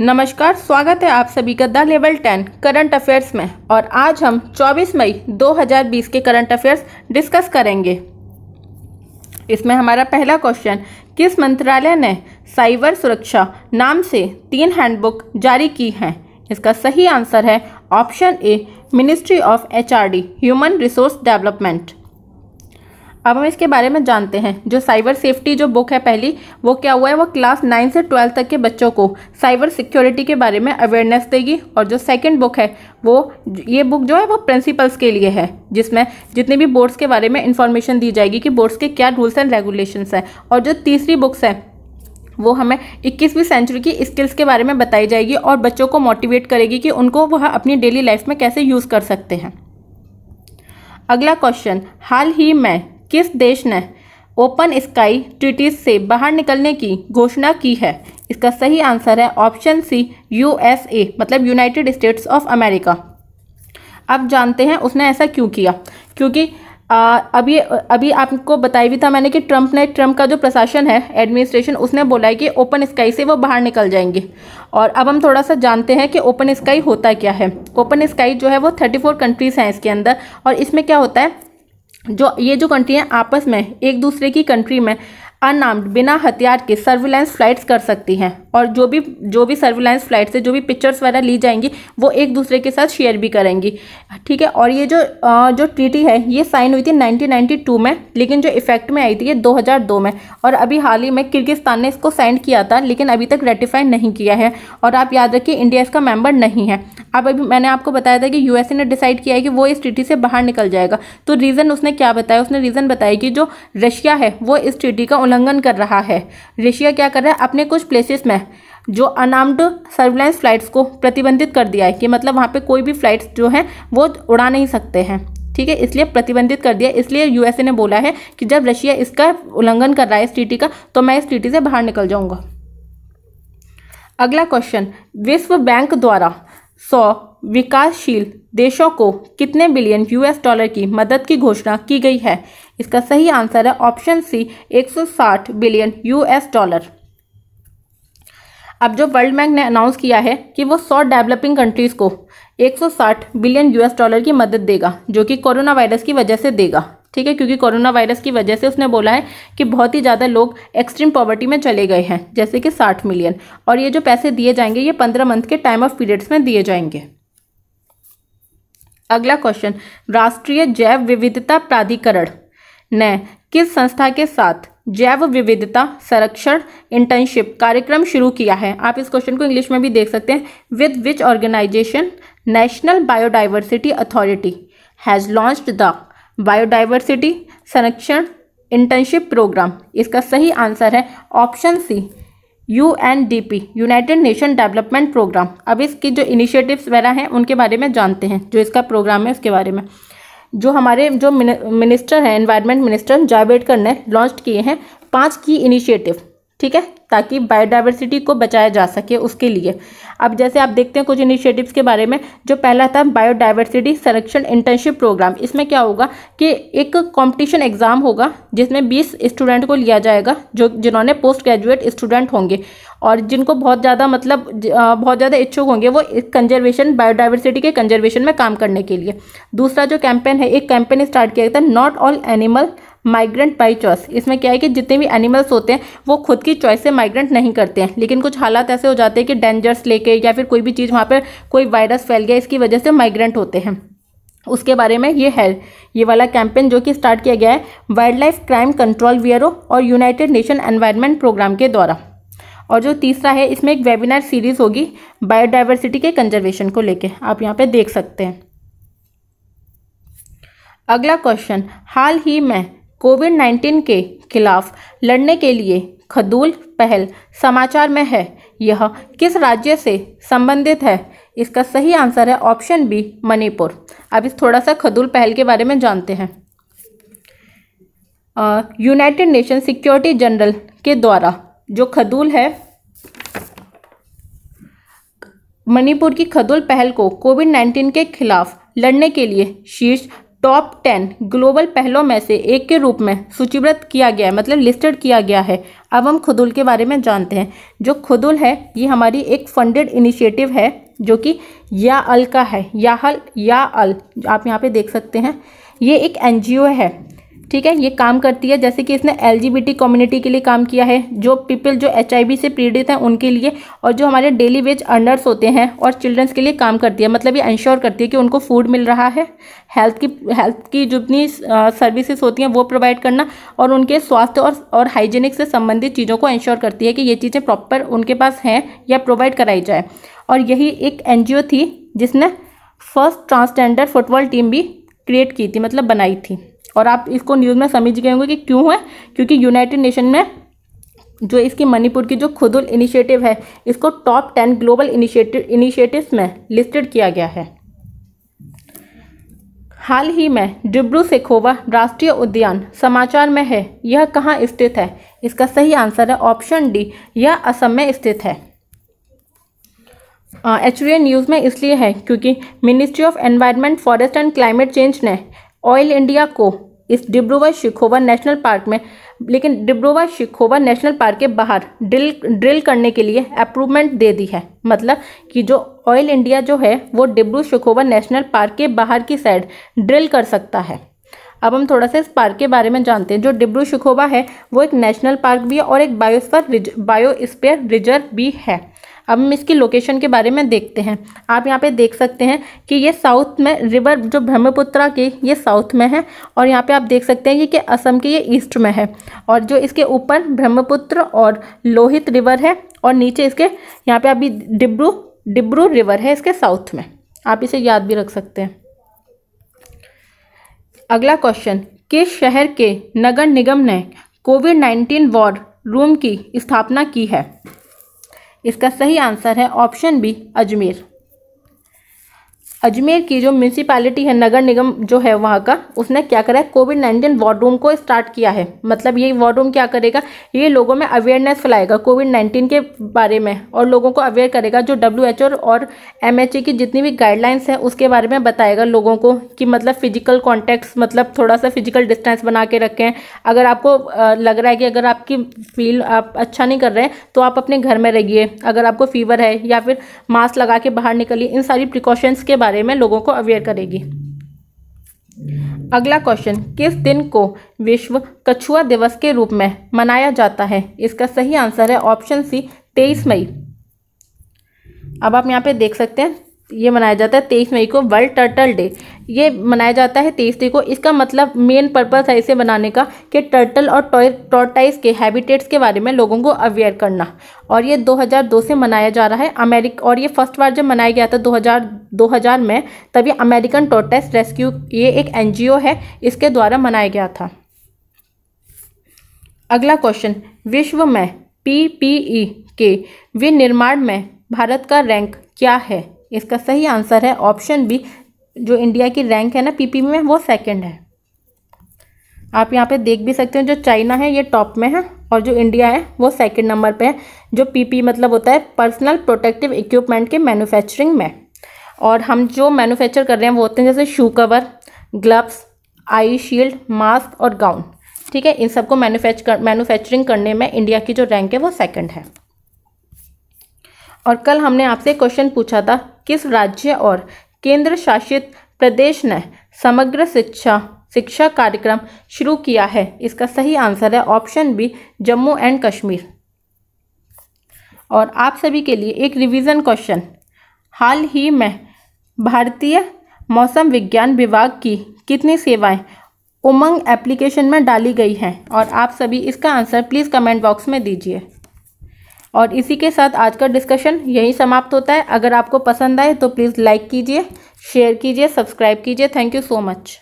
नमस्कार स्वागत है आप सभी का the level ten current affairs में और आज हम 24 मई 2020 के करंट अफेयर्स डिस्कस करेंगे इसमें हमारा पहला क्वेश्चन किस मंत्रालय ने साइबर सुरक्षा नाम से तीन हैंडबुक जारी की हैं इसका सही आंसर है option A ministry of HRD human resource development अब हम इसके बारे में जानते हैं जो साइबर सेफ्टी जो बुक है पहली वो क्या हुआ है वो क्लास नाइन से ट्वेल्थ तक के बच्चों को साइबर सिक्योरिटी के बारे में अवेयरनेस देगी और जो सेकंड बुक है वो ये बुक जो है वो प्रिंसिपल्स के लिए है जिसमें जितने भी बोर्ड्स के बारे में इंफॉर्मेशन दी जाएगी कि बोर्ड्स के क्या रूल्स एंड रेगुलेशंस हैं और जो तीसरी बुक्स हैं वो हमें 21वीं सेंचुरी की स्किल्स के बारे में बताई जाएगी और बच्चों को मोटिवेट करेगी कि उनको वह अपनी डेली लाइफ में कैसे यूज़ कर सकते हैं अगला क्वेश्चन हाल ही में किस देश ने ओपन स्काई ट्रिटीज से बाहर निकलने की घोषणा की है इसका सही आंसर है ऑप्शन सी यूएसए मतलब यूनाइटेड स्टेट्स ऑफ अमेरिका अब जानते हैं उसने ऐसा क्यों किया क्योंकि आ, अभी अभी आपको बताई भी था मैंने कि ट्रंप ने ट्रंप का जो प्रशासन है एडमिनिस्ट्रेशन उसने बोला है कि ओपन स्काई से वो बाहर निकल जाएंगे और अब हम थोड़ा सा जानते हैं कि ओपन स्काई होता क्या है ओपन स्काई जो है वो थर्टी फोर कंट्रीज़ हैं इसके अंदर और इसमें क्या होता है जो ये जो कंट्री हैं आपस में एक दूसरे की कंट्री में अनआर्म्ड बिना हथियार के सर्विलेंस फ्लाइट्स कर सकती हैं और जो भी जो भी सर्विलेंस फ्लाइट से जो भी पिक्चर्स वगैरह ली जाएंगी वो एक दूसरे के साथ शेयर भी करेंगी ठीक है और ये जो जो ट्रीटी है ये साइन हुई थी 1992 में लेकिन जो इफेक्ट में आई थी ये 2002 में और अभी हाल ही में किर्गिस्तान ने इसको साइन किया था लेकिन अभी तक रेटिफाई नहीं किया है और आप याद रखिए इंडिया इसका मेम्बर नहीं है अब अभी मैंने आपको बताया था कि यू ने डिसाइड किया है कि वो इस ट्रीटी से बाहर निकल जाएगा तो रीज़न उसने क्या बताया उसने रीज़न बताया कि जो रशिया है वो इस ट्रीटी का उल्लंघन कर रहा है रशिया क्या कर रहा है अपने कुछ प्लेसेस में जो अनार्म्ड सर्विलेंस फ्लाइट्स को प्रतिबंधित कर दिया है कि मतलब वहाँ पे कोई भी फ्लाइट्स जो हैं वो उड़ा नहीं सकते हैं ठीक है इसलिए प्रतिबंधित कर दिया इसलिए यूएसए ने बोला है कि जब रशिया इसका उल्लंघन कर रहा है इस टीटी का तो मैं इस टीटी से बाहर निकल जाऊँगा अगला क्वेश्चन विश्व बैंक द्वारा सौ विकासशील देशों को कितने बिलियन यूएस डॉलर की मदद की घोषणा की गई है इसका सही आंसर है option C 160 billion US dollar अब जो वर्ल्ड बैंक ने अनाउंस किया है कि वो सौ डेवलपिंग कंट्रीज़ को 160 बिलियन यूएस डॉलर की मदद देगा जो कि कोरोना वायरस की वजह से देगा ठीक है क्योंकि कोरोना वायरस की वजह से उसने बोला है कि बहुत ही ज़्यादा लोग एक्सट्रीम पॉवर्टी में चले गए हैं जैसे कि साठ मिलियन और ये जो पैसे दिए जाएंगे ये पंद्रह मंथ के टाइम ऑफ पीरियड्स में दिए जाएंगे अगला क्वेश्चन राष्ट्रीय जैव विविधता प्राधिकरण ने किस संस्था के साथ जैव विविधता संरक्षण इंटर्नशिप कार्यक्रम शुरू किया है आप इस क्वेश्चन को इंग्लिश में भी देख सकते हैं with which organisation national biodiversity authority has launched the biodiversity संरक्षण इंटर्नशिप प्रोग्राम इसका सही आंसर है option C U N D P United nation development programme अब इसके जो इनिशिएटिव्स वगैरह हैं उनके बारे में जानते हैं जो इसका प्रोग्राम है उसके बारे में जो हमारे जो मिनिस्टर हैं एनवायरनमेंट मिनिस्टर जावेडकर ने लॉन्च किए हैं पांच की इनिशिएटिव ठीक है ताकि बायोडाइवर्सिटी को बचाया जा सके उसके लिए अब जैसे आप देखते हैं कुछ इनिशिएटिव्स के बारे में जो पहला था बायोडाइवर्सिटी संरक्षण इंटर्नशिप प्रोग्राम इसमें क्या होगा कि एक कंपटीशन एग्ज़ाम होगा जिसमें 20 स्टूडेंट को लिया जाएगा जो जिन्होंने पोस्ट ग्रेजुएट स्टूडेंट होंगे और जिनको बहुत ज़्यादा मतलब बहुत ज़्यादा इच्छुक होंगे वो कंजर्वेशन बायोडाइवर्सिटी के कंजर्वेशन में काम करने के लिए दूसरा जो कैंपेन है एक कैंपेन स्टार्ट किया गया था not all animal migrant by choice इसमें क्या है कि जितने भी एनिमल्स होते हैं वो खुद की चॉइस से माइग्रेंट नहीं करते हैं लेकिन कुछ हालात ऐसे हो जाते हैं कि डेंजर्स लेके या फिर कोई भी चीज़ वहाँ पर कोई वायरस फैल गया इसकी वजह से माइग्रेंट होते हैं उसके बारे में ये है ये वाला कैंपेन जो कि स्टार्ट किया गया है wild life crime control bureau और यूनाइटेड नेशन एनवायरमेंट प्रोग्राम के द्वारा और जो तीसरा है इसमें एक वेबिनार सीरीज़ होगी बायोडाइवर्सिटी के कंजर्वेशन को लेके आप यहाँ पे देख सकते हैं अगला क्वेश्चन हाल ही में कोविड 19 के खिलाफ लड़ने के लिए खदूल पहल समाचार में है यह किस राज्य से संबंधित है इसका सही आंसर है ऑप्शन बी मणिपुर अब इस थोड़ा सा खदूल पहल के बारे में जानते हैं यूनाइटेड नेशन सिक्योरिटी जनरल के द्वारा जो खदूल है मणिपुर की खदुल पहल को कोविड 19 के खिलाफ लड़ने के लिए शीर्ष टॉप टेन ग्लोबल पहलों में से एक के रूप में सूचीबद्ध किया गया है मतलब लिस्टेड किया गया है अब हम खुदुल के बारे में जानते हैं जो खुदुल है ये हमारी एक फंडेड इनिशिएटिव है जो कि या अल का है या हल या अल आप यहाँ पे देख सकते हैं ये एक एनजीओ है ठीक है ये काम करती है जैसे कि इसने एल कम्युनिटी के लिए काम किया है जो पीपल जो एच से पीड़ित हैं उनके लिए और जो हमारे डेली वेज अर्नर्स होते हैं और चिल्ड्रंस के लिए काम करती है मतलब ये इंश्योर करती है कि उनको फूड मिल रहा है हेल्थ की हेल्थ की जितनी सर्विसेज होती हैं वो प्रोवाइड करना और उनके स्वास्थ्य और और हाइजीनिक से संबंधित चीज़ों को इंश्योर करती है कि ये चीज़ें प्रॉपर उनके पास हैं या प्रोवाइड कराई जाए और यही एक एन थी जिसने फर्स्ट ट्रांसजेंडर फुटबॉल टीम भी क्रिएट की थी मतलब बनाई थी और आप इसको न्यूज़ में समझ गए होंगे कि क्यों है क्योंकि यूनाइटेड नेशन में जो इसकी मणिपुर की जो खुदुल इनिशिएटिव है इसको top ten global initiative initiatives में लिस्टेड किया गया है हाल ही में डिब्रू सेखोवा राष्ट्रीय उद्यान समाचार में है यह कहाँ स्थित है इसका सही आंसर है ऑप्शन डी यह असम में स्थित है एच न्यूज़ में इसलिए है क्योंकि ministry of environment forest and climate change ने ऑयल इंडिया को इस डिब्रूगढ़ शिखोवा नेशनल पार्क में लेकिन डिब्रूगढ़ शिखोवा नेशनल पार्क के बाहर ड्रिल ड्रिल करने के लिए अप्रूवमेंट दे दी है मतलब कि जो ऑयल इंडिया जो है वो डिब्रू शिखोवा नेशनल पार्क के बाहर की साइड ड्रिल कर सकता है अब हम थोड़ा सा इस पार्क के बारे में जानते हैं जो डिब्रू शिखोवा है वो एक नेशनल पार्क भी है और एक बायोस्फर बायोस्पेयर रिजर्व भी है अब हम इसकी लोकेशन के बारे में देखते हैं आप यहाँ पे देख सकते हैं कि ये साउथ में रिवर जो ब्रह्मपुत्रा की ये साउथ में है और यहाँ पे आप देख सकते हैं कि असम की ये ईस्ट में है और जो इसके ऊपर ब्रह्मपुत्र और लोहित रिवर है और नीचे इसके यहाँ पे अभी डिब्रू डिब्रू रिवर है इसके साउथ में आप इसे याद भी रख सकते हैं अगला क्वेश्चन किस शहर के नगर निगम ने कोविड नाइन्टीन वॉर रूम की स्थापना की है इसका सही आंसर है ऑप्शन बी अजमेर अजमेर की जो म्यूनसिपैलिटी है नगर निगम जो है वहाँ का उसने क्या करा है कोविड नाइन्टीन वार्ड रूम को स्टार्ट किया है मतलब ये वार्ड रूम क्या करेगा ये लोगों में अवेयरनेस फैलाएगा कोविड नाइन्टीन के बारे में और लोगों को अवेयर करेगा जो डब्ल्यू एच और एम एच ए की जितनी भी गाइडलाइंस हैं उसके बारे में बताएगा लोगों को कि मतलब फिजिकल कॉन्टैक्ट्स मतलब थोड़ा सा फिजिकल डिस्टेंस बना के रखें अगर आपको लग रहा है कि अगर आपकी फील आप अच्छा नहीं कर रहे हैं तो आप अपने घर में रहिए अगर आपको फीवर है या फिर मास्क लगा के बाहर निकलिए इन सारी प्रिकॉशंस के बारे बारे में लोगों को अवेयर करेगी अगला क्वेश्चन किस दिन को विश्व कछुआ दिवस के रूप में मनाया जाता है इसका सही आंसर है ऑप्शन सी तेईस मई अब आप यहाँ पे देख सकते हैं ये मनाया जाता है तेईस मई को वर्ल्ड टर्टल डे ये मनाया जाता है तेईस मई को इसका मतलब मेन पर्पस है इसे बनाने का कि टर्टल और टॉय टॉर्टाइज के हैबिटेट्स के बारे में लोगों को अवेयर करना और ये 2002 से मनाया जा रहा है अमेरिक और ये फर्स्ट बार जब मनाया गया था 2000 2000 में तभी अमेरिकन टॉर्टाइज रेस्क्यू ये एक एन है इसके द्वारा मनाया गया था अगला क्वेश्चन विश्व में पी के विनिर्माण में भारत का रैंक क्या है इसका सही आंसर है ऑप्शन बी जो इंडिया की रैंक है ना पी में वो सेकेंड है आप यहाँ पे देख भी सकते हैं जो चाइना है ये टॉप में है और जो इंडिया है वो सेकंड नंबर पे है जो पीपी मतलब होता है पर्सनल प्रोटेक्टिव इक्विपमेंट के मैन्युफैक्चरिंग में और हम जो मैन्युफैक्चर कर रहे हैं वो होते हैं जैसे shoe cover gloves eye shield mask और गाउन ठीक है इन सबको मैन्युफैक्चर मैनुफैक्चरिंग करने में इंडिया की जो रैंक है वो सेकेंड है और कल हमने आपसे क्वेश्चन पूछा था किस राज्य और केंद्र शासित प्रदेश ने समग्र शिक्षा शिक्षा कार्यक्रम शुरू किया है इसका सही आंसर है option B Jammu and Kashmir और आप सभी के लिए एक रिवीजन क्वेश्चन हाल ही में भारतीय मौसम विज्ञान विभाग की कितनी सेवाएं उमंग एप्लीकेशन में डाली गई हैं और आप सभी इसका आंसर प्लीज़ कमेंट बॉक्स में दीजिए और इसी के साथ आज का डिस्कशन यही समाप्त होता है अगर आपको पसंद आए तो प्लीज़ लाइक कीजिए शेयर कीजिए सब्सक्राइब कीजिए थैंक यू सो मच